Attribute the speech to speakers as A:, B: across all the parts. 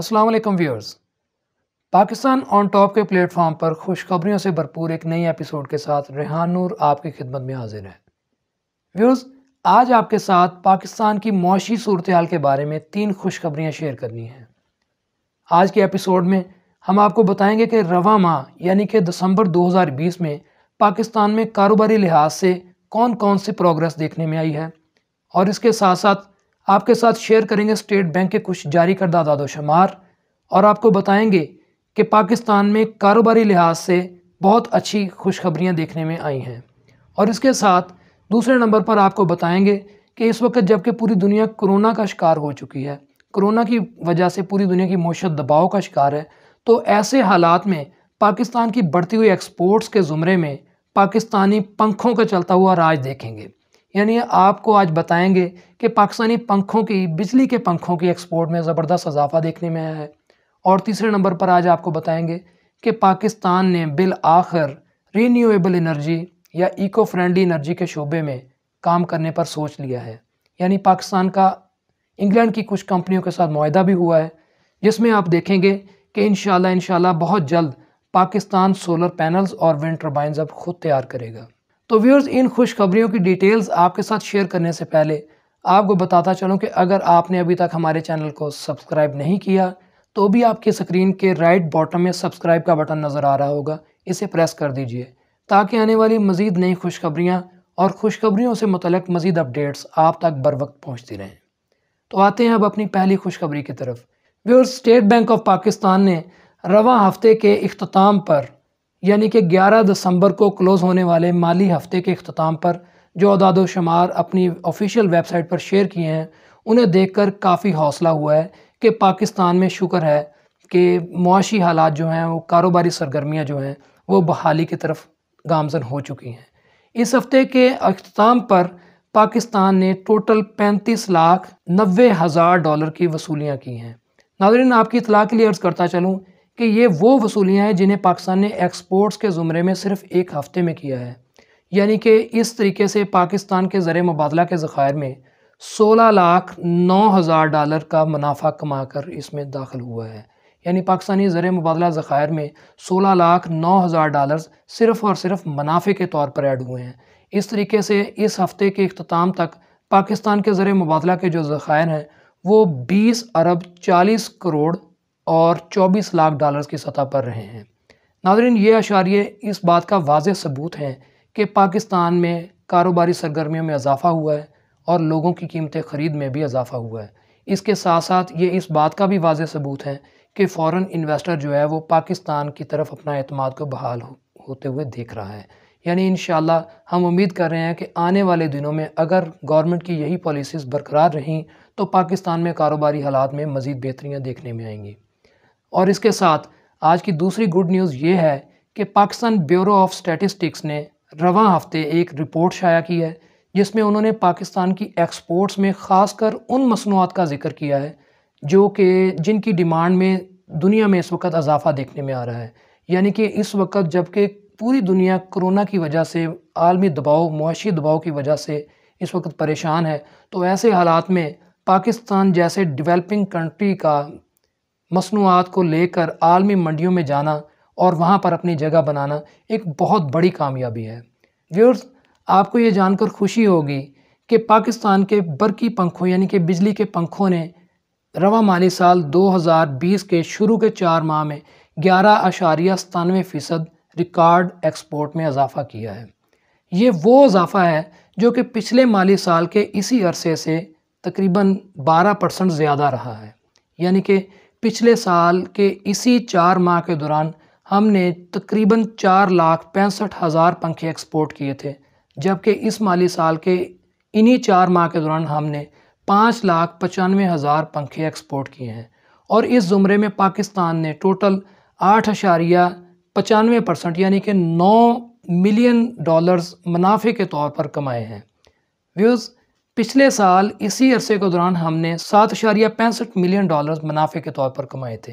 A: अस्सलाम वालेकुम viewers Pakistan on top के प्लेटफॉर्म पर खुशखबरियों से भरपूर एक नई एपिसोड के साथ रेहान नूर आपकी खिदमत में हाजिर है व्यूअर्स आज आपके साथ पाकिस्तान की मौशी सूरत हाल के बारे में तीन खुशखबरियाँ शेयर करनी हैं आज के एपिसोड में हम आपको बताएंगे कि रवा माह यानी कि दिसंबर 2020 में पाकिस्तान में कारोबारी लिहाज से कौन कौन सी प्रोग्रेस देखने में आई है और इसके साथ साथ आपके साथ शेयर करेंगे स्टेट बैंक के कुछ जारी करदा दादोशुमार और आपको बताएंगे कि पाकिस्तान में कारोबारी लिहाज से बहुत अच्छी खुशखबरियाँ देखने में आई हैं और इसके साथ दूसरे नंबर पर आपको बताएंगे कि इस वक्त जबकि पूरी दुनिया कोरोना का शिकार हो चुकी है कोरोना की वजह से पूरी दुनिया की मोशत दबाव का शिकार है तो ऐसे हालात में पाकिस्तान की बढ़ती हुई एक्सपोर्ट्स के ज़ुमरे में पाकिस्तानी पंखों का चलता हुआ राज देखेंगे यानी आपको आज बताएंगे कि पाकिस्तानी पंखों की बिजली के पंखों की एक्सपोर्ट में ज़बरदस्त इजाफा देखने में आया है और तीसरे नंबर पर आज आपको बताएंगे कि पाकिस्तान ने बिल आखिर रीन्यूएबल एनर्जी या इको फ्रेंडली एनर्जी के शोबे में काम करने पर सोच लिया है यानी पाकिस्तान का इंग्लैंड की कुछ कंपनियों के साथ माहा भी हुआ है जिसमें आप देखेंगे कि इन इन बहुत जल्द पाकिस्तान सोलर पैनल्स और विंड टर्बाइन अब खुद तैयार करेगा तो व्यूअर्स इन खुशखबरियों की डिटेल्स आपके साथ शेयर करने से पहले आपको बताता चलूँ कि अगर आपने अभी तक हमारे चैनल को सब्सक्राइब नहीं किया तो भी आपकी स्क्रीन के राइट बॉटम में सब्सक्राइब का बटन नज़र आ रहा होगा इसे प्रेस कर दीजिए ताकि आने वाली मज़ीद नई खुशखबरियाँ और खुशखबरियों से मतलब मज़ीद अपडेट्स आप तक बर वक्त पहुँचती रहें तो आते हैं अब अपनी पहली खुशखबरी की तरफ viewers state bank of Pakistan ने रवा हफ्ते के अख्ताम पर यानी कि 11 दिसंबर को क्लोज़ होने वाले माली हफ्ते के अख्ताम पर जो अदाद शुमार अपनी ऑफिशियल वेबसाइट पर शेयर किए हैं उन्हें देख कर काफ़ी हौसला हुआ है कि पाकिस्तान में शुक्र है कि मुआशी हालात जो हैं वो कारोबारी सरगर्मियाँ जो हैं वो बहाली की तरफ गामजन हो चुकी हैं इस हफ्ते के अख्ताम पर पाकिस्तान ने टोटल पैंतीस लाख नबे हज़ार डॉलर की वसूलियाँ की हैं नाजरन आपकी इतला के लिए अर्ज़ करता चलूँ कि ये वो वसूलियाँ हैं जिन्हें पाकिस्तान ने एक्सपोर्ट्स के ज़ुमरे में सिर्फ एक हफ़्ते में किया है यानी कि इस तरीके से पाकिस्तान के ज़र मुबादला के ज़ख़ायर में सोलह लाख नौ हज़ार डॉलर का मुनाफा कमा कर इसमें दाखिल हुआ है यानी पाकिस्तानी ज़र मुबादला ज़ख़ायर में सोलह लाख नौ हज़ार डॉलर सिर्फ़ और सिर्फ मुनाफे के तौर पर ऐड हुए हैं इस तरीके से इस हफ़्ते के अख्ताम तक पाकिस्तान के ज़र मुबादला के जो ज़ख़ायर हैं वो बीस अरब चालीस करोड़ और 24 लाख डॉलर्स की सतह पर रहे हैं नाजरीन ये अशारे इस बात का वाज सबूत हैं कि पाकिस्तान में कारोबारी सरगर्मियों में इजाफ़ा हुआ है और लोगों की कीमतें ख़रीद में भी इजाफ़ा हुआ है इसके साथ साथ ये इस बात का भी वाज सबूत है कि फ़ॉरन इन्वेस्टर जो है वो पाकिस्तान की तरफ अपना अतमाद को बहाल हो, होते हुए देख रहा है यानी इन हम उम्मीद कर रहे हैं कि आने वाले दिनों में अगर गवर्नमेंट की यही पॉलिसीज़ बरकरार रहीं तो पाकिस्तान में कारोबारी हालात में मज़ीद बेहतरियाँ देखने में आएंगी और इसके साथ आज की दूसरी गुड न्यूज़ ये है कि पाकिस्तान ब्यूरो ऑफ स्टैटिस्टिक्स ने रवा हफ्ते एक रिपोर्ट शाया की है जिसमें उन्होंने पाकिस्तान की एक्सपोर्ट्स में ख़ासकर उन मसनूआत का जिक्र किया है जो कि जिनकी डिमांड में दुनिया में इस वक्त अजाफा देखने में आ रहा है यानी कि इस वक्त जबकि पूरी दुनिया कोरोना की वजह से आलमी दबाव मुआशी दबाव की वजह से इस वक्त परेशान है तो ऐसे हालात में पाकिस्तान जैसे डेवलपिंग कंट्री का मसनूआत को लेकर आलमी मंडियों में जाना और वहाँ पर अपनी जगह बनाना एक बहुत बड़ी कामयाबी है व्यूर्स आपको ये जानकर खुशी होगी कि पाकिस्तान के बरकी पंखों यानी कि बिजली के पंखों ने रवा माली साल 2020 के शुरू के चार माह में ग्यारह अशारिया सतानवे फ़ीसद रिकॉर्ड एक्सपोर्ट में इजाफ़ा किया है ये वो इजाफ़ा है जो कि पिछले माली साल के इसी अरसे से तकरीबन 12 परसेंट ज़्यादा रहा है यानी कि पिछले साल के इसी चार माह के दौरान हमने तकरीबन चार लाख पैंसठ हज़ार पंखे एक्सपोर्ट किए थे जबकि इस माली साल के इन्हीं चार माह के दौरान हमने पाँच लाख पचानवे हज़ार पंखे एक्सपोर्ट किए हैं और इस ज़ुमरे में पाकिस्तान ने टोटल आठ अशारिया पचानवे परसेंट यानी कि नौ मिलियन डॉलर्स मुनाफे के तौर पर कमाए हैं व्यूज़ पिछले साल इसी अरसे के दौरान हमने सात अशारिया पैंसठ मिलियन डॉलर्स मुनाफे के तौर पर कमाए थे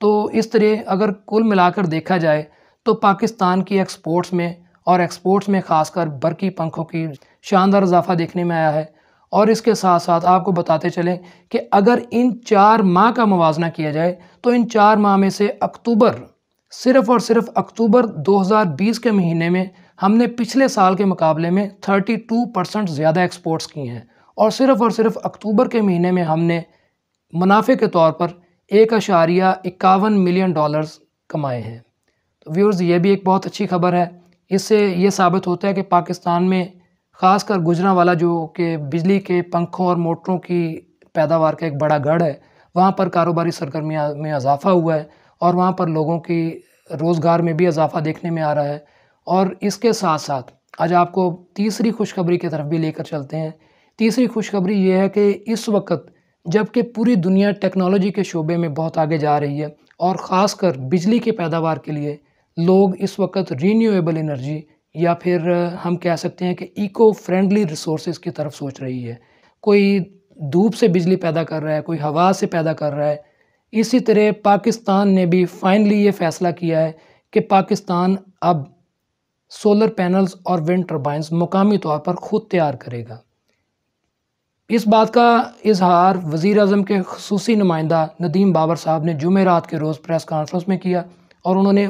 A: तो इस तरह अगर कुल मिलाकर देखा जाए तो पाकिस्तान की एक्सपोर्ट्स में और एक्सपोर्ट्स में खासकर बरकी पंखों की शानदार इजाफा देखने में आया है और इसके साथ साथ आपको बताते चलें कि अगर इन चार माह का मुवजना किया जाए तो इन चार माह में से अक्टूबर सिर्फ़ और सिर्फ अक्टूबर 2020 के महीने में हमने पिछले साल के मुकाबले में 32 परसेंट ज़्यादा एक्सपोर्ट्स की हैं और सिर्फ़ और सिर्फ अक्टूबर के महीने में हमने मुनाफे के तौर पर एक अशारिया इक्यावन मिलियन डॉलर्स कमाए हैं तो व्यूर्स ये भी एक बहुत अच्छी खबर है इससे ये साबित होता है कि पाकिस्तान में ख़ासकर वाला जो कि बिजली के पंखों और मोटरों की पैदावार का एक बड़ा गढ़ है वहाँ पर कारोबारी सरगर्मियाँ में इजाफ़ा हुआ है और वहाँ पर लोगों की रोज़गार में भी इजाफ़ा देखने में आ रहा है और इसके साथ साथ आज आपको तीसरी खुशखबरी की तरफ भी लेकर चलते हैं तीसरी खुशखबरी ये है कि इस वक्त जबकि पूरी दुनिया टेक्नोलॉजी के शोबे में बहुत आगे जा रही है और ख़ासकर बिजली की पैदावार के लिए लोग इस वक्त रीन्यूएबल एनर्जी या फिर हम कह सकते हैं कि इको फ्रेंडली रिसोर्स की तरफ सोच रही है कोई धूप से बिजली पैदा कर रहा है कोई हवा से पैदा कर रहा है इसी तरह पाकिस्तान ने भी फाइनली ये फ़ैसला किया है कि पाकिस्तान अब सोलर पैनल्स और विंड टर्बाइंस मुकामी तौर पर खुद तैयार करेगा इस बात का इजहार वज़ी अजम के खसूस नुमाइंदा नदीम बाबर साहब ने जुमेरात के रोज़ प्रेस कॉन्फ्रेंस में किया और उन्होंने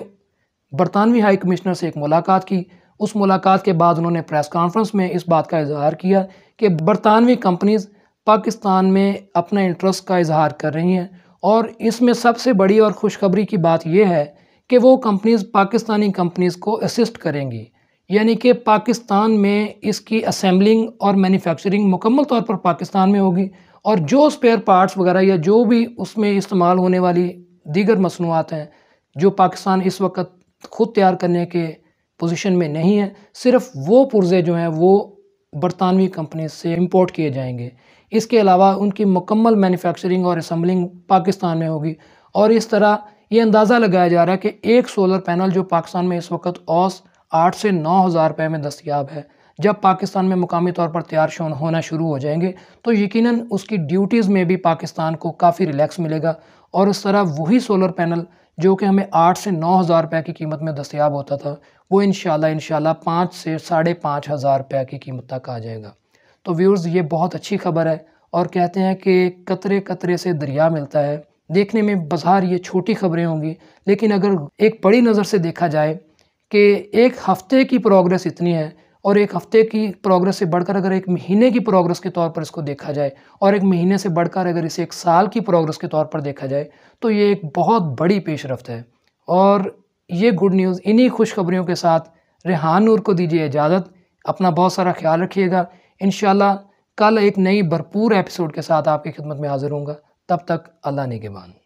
A: बरतानवी हाई कमिश्नर से एक मुलाकात की उस मुलाकात के बाद उन्होंने प्रेस कॉन्फ्रेंस में इस बात का इजहार किया कि बरतानवी कंपनीज़ पाकिस्तान में अपना इंटरेस्ट का इजहार कर रही हैं और इसमें सबसे बड़ी और खुशखबरी की बात यह है कि वो कंपनीज़ पाकिस्तानी कंपनीज़ को असिस्ट करेंगी यानी कि पाकिस्तान में इसकी असम्बलिंग और मैन्युफैक्चरिंग मुकम्मल तौर पर पाकिस्तान में होगी और जो स्पेयर पार्ट्स वगैरह या जो भी उसमें इस्तेमाल होने वाली दीगर मसनूआत हैं जो पाकिस्तान इस वक्त ख़ुद तैयार करने के पोजीशन में नहीं है सिर्फ वो पुर्ज़े जो हैं वो बरतानवी कंपनी से इम्पोर्ट किए जाएंगे इसके अलावा उनकी मुकम्मल मैन्युफैक्चरिंग और असम्बलिंग पाकिस्तान में होगी और इस तरह ये अंदाज़ा लगाया जा रहा है कि एक सोलर पैनल जो पाकिस्तान में इस वक्त औस आठ से नौ हज़ार रुपये में दस्तियाब है जब पाकिस्तान में मुकामी तौर पर तैयार होना शुरू हो जाएंगे तो यकीन उसकी ड्यूटीज़ में भी पाकिस्तान को काफ़ी रिलैक्स मिलेगा और उस तरह वही सोलर पैनल जो कि हमें आठ से नौ हज़ार रुपये की कीमत में दस्तियाब होता था वो इन शाला पाँच से साढ़े पाँच हज़ार रुपये की कीमत तक आ जाएगा तो व्यूर्स ये बहुत अच्छी खबर है और कहते हैं कि कतरे कतरे से दरिया मिलता है देखने में बाजार ये छोटी खबरें होंगी लेकिन अगर एक बड़ी नज़र से देखा जाए कि एक हफ्ते की प्रोग्रेस इतनी है और एक हफ्ते की प्रोग्रेस से बढ़कर अगर एक महीने की प्रोग्रेस के तौर पर इसको देखा जाए और एक महीने से बढ़कर अगर इसे एक साल की प्रोग्रेस के तौर पर देखा जाए तो ये एक बहुत बड़ी पेशरफ है और ये गुड न्यूज़ इन्हीं खुशखबरियों के साथ रेहान नूर को दीजिए इजाज़त अपना बहुत सारा ख्याल रखिएगा इन कल एक नई भरपूर एपिसोड के साथ आपकी खिदमत में हाज़िर हूँगा तब तक अल्लाह निगेबान